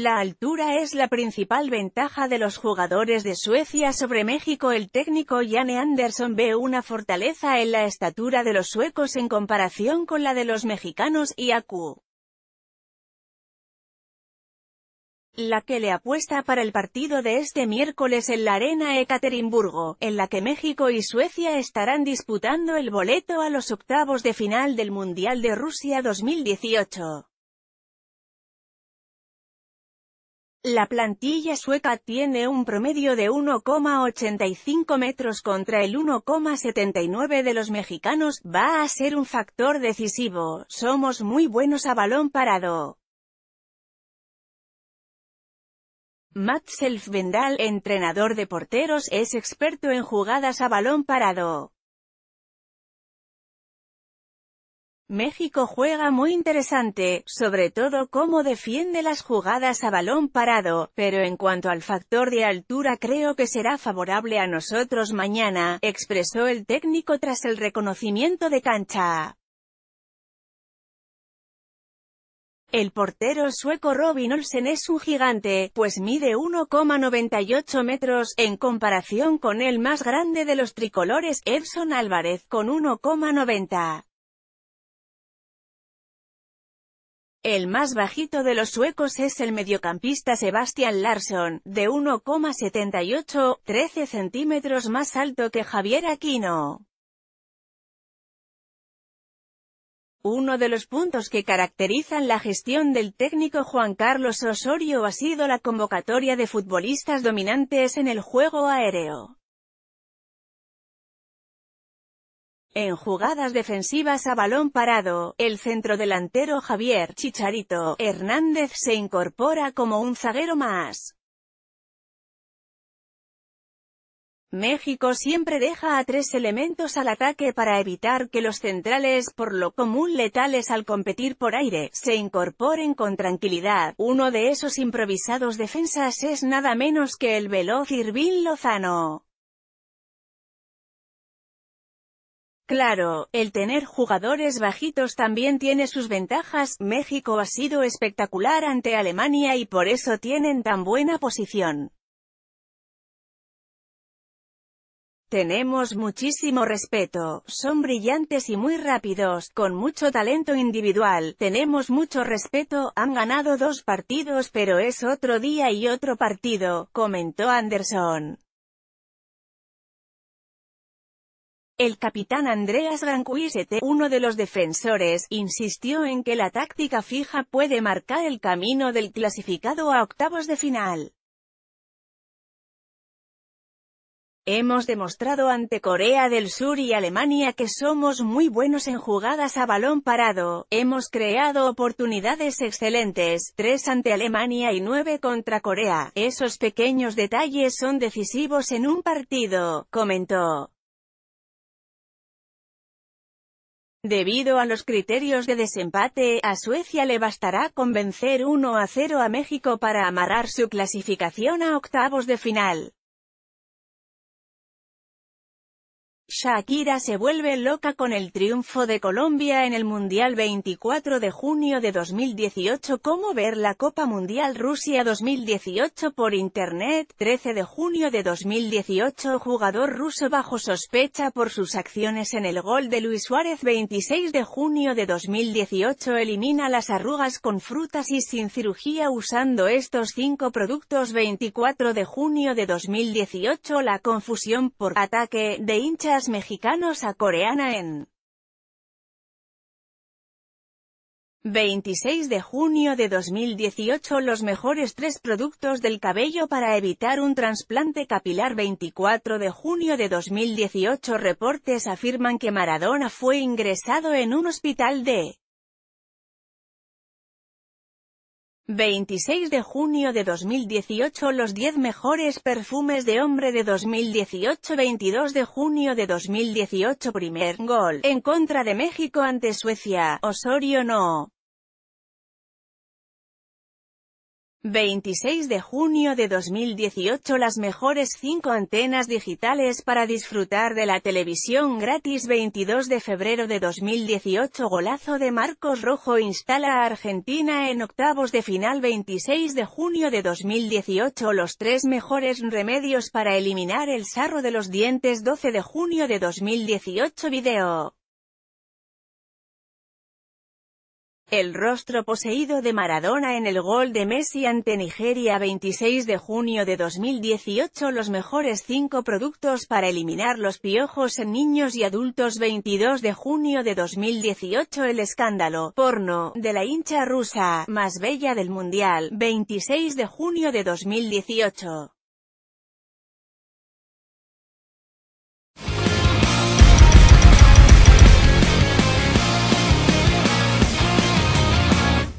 La altura es la principal ventaja de los jugadores de Suecia sobre México. El técnico Janne Andersson ve una fortaleza en la estatura de los suecos en comparación con la de los mexicanos y La que le apuesta para el partido de este miércoles en la Arena Ekaterimburgo, en la que México y Suecia estarán disputando el boleto a los octavos de final del Mundial de Rusia 2018. La plantilla sueca tiene un promedio de 1,85 metros contra el 1,79 de los mexicanos, va a ser un factor decisivo, somos muy buenos a balón parado. Matt Vendal, entrenador de porteros, es experto en jugadas a balón parado. México juega muy interesante, sobre todo cómo defiende las jugadas a balón parado, pero en cuanto al factor de altura creo que será favorable a nosotros mañana, expresó el técnico tras el reconocimiento de cancha. El portero sueco Robin Olsen es un gigante, pues mide 1,98 metros, en comparación con el más grande de los tricolores, Edson Álvarez, con 1,90. El más bajito de los suecos es el mediocampista Sebastian Larsson, de 1,78, 13 centímetros más alto que Javier Aquino. Uno de los puntos que caracterizan la gestión del técnico Juan Carlos Osorio ha sido la convocatoria de futbolistas dominantes en el juego aéreo. En jugadas defensivas a balón parado, el centrodelantero Javier Chicharito Hernández se incorpora como un zaguero más. México siempre deja a tres elementos al ataque para evitar que los centrales, por lo común letales al competir por aire, se incorporen con tranquilidad. Uno de esos improvisados defensas es nada menos que el veloz Irvin Lozano. Claro, el tener jugadores bajitos también tiene sus ventajas, México ha sido espectacular ante Alemania y por eso tienen tan buena posición. Tenemos muchísimo respeto, son brillantes y muy rápidos, con mucho talento individual, tenemos mucho respeto, han ganado dos partidos pero es otro día y otro partido, comentó Anderson. El capitán Andreas Granqvist, uno de los defensores, insistió en que la táctica fija puede marcar el camino del clasificado a octavos de final. Hemos demostrado ante Corea del Sur y Alemania que somos muy buenos en jugadas a balón parado, hemos creado oportunidades excelentes, tres ante Alemania y nueve contra Corea, esos pequeños detalles son decisivos en un partido, comentó. Debido a los criterios de desempate, a Suecia le bastará convencer 1 a 0 a México para amarrar su clasificación a octavos de final. Shakira se vuelve loca con el triunfo de Colombia en el Mundial 24 de junio de 2018 Cómo ver la Copa Mundial Rusia 2018 por Internet 13 de junio de 2018 Jugador ruso bajo sospecha por sus acciones en el gol de Luis Suárez 26 de junio de 2018 Elimina las arrugas con frutas y sin cirugía usando estos cinco productos 24 de junio de 2018 La confusión por ataque de hinchas mexicanos a coreana en 26 de junio de 2018 Los mejores tres productos del cabello para evitar un trasplante capilar 24 de junio de 2018 Reportes afirman que Maradona fue ingresado en un hospital de 26 de junio de 2018 Los 10 mejores perfumes de hombre de 2018 22 de junio de 2018 Primer gol, en contra de México ante Suecia, Osorio no. 26 de junio de 2018 Las mejores 5 antenas digitales para disfrutar de la televisión gratis 22 de febrero de 2018 Golazo de Marcos Rojo instala a Argentina en octavos de final 26 de junio de 2018 Los tres mejores remedios para eliminar el sarro de los dientes 12 de junio de 2018 Video El rostro poseído de Maradona en el gol de Messi ante Nigeria 26 de junio de 2018 Los mejores 5 productos para eliminar los piojos en niños y adultos 22 de junio de 2018 El escándalo, porno, de la hincha rusa, más bella del mundial, 26 de junio de 2018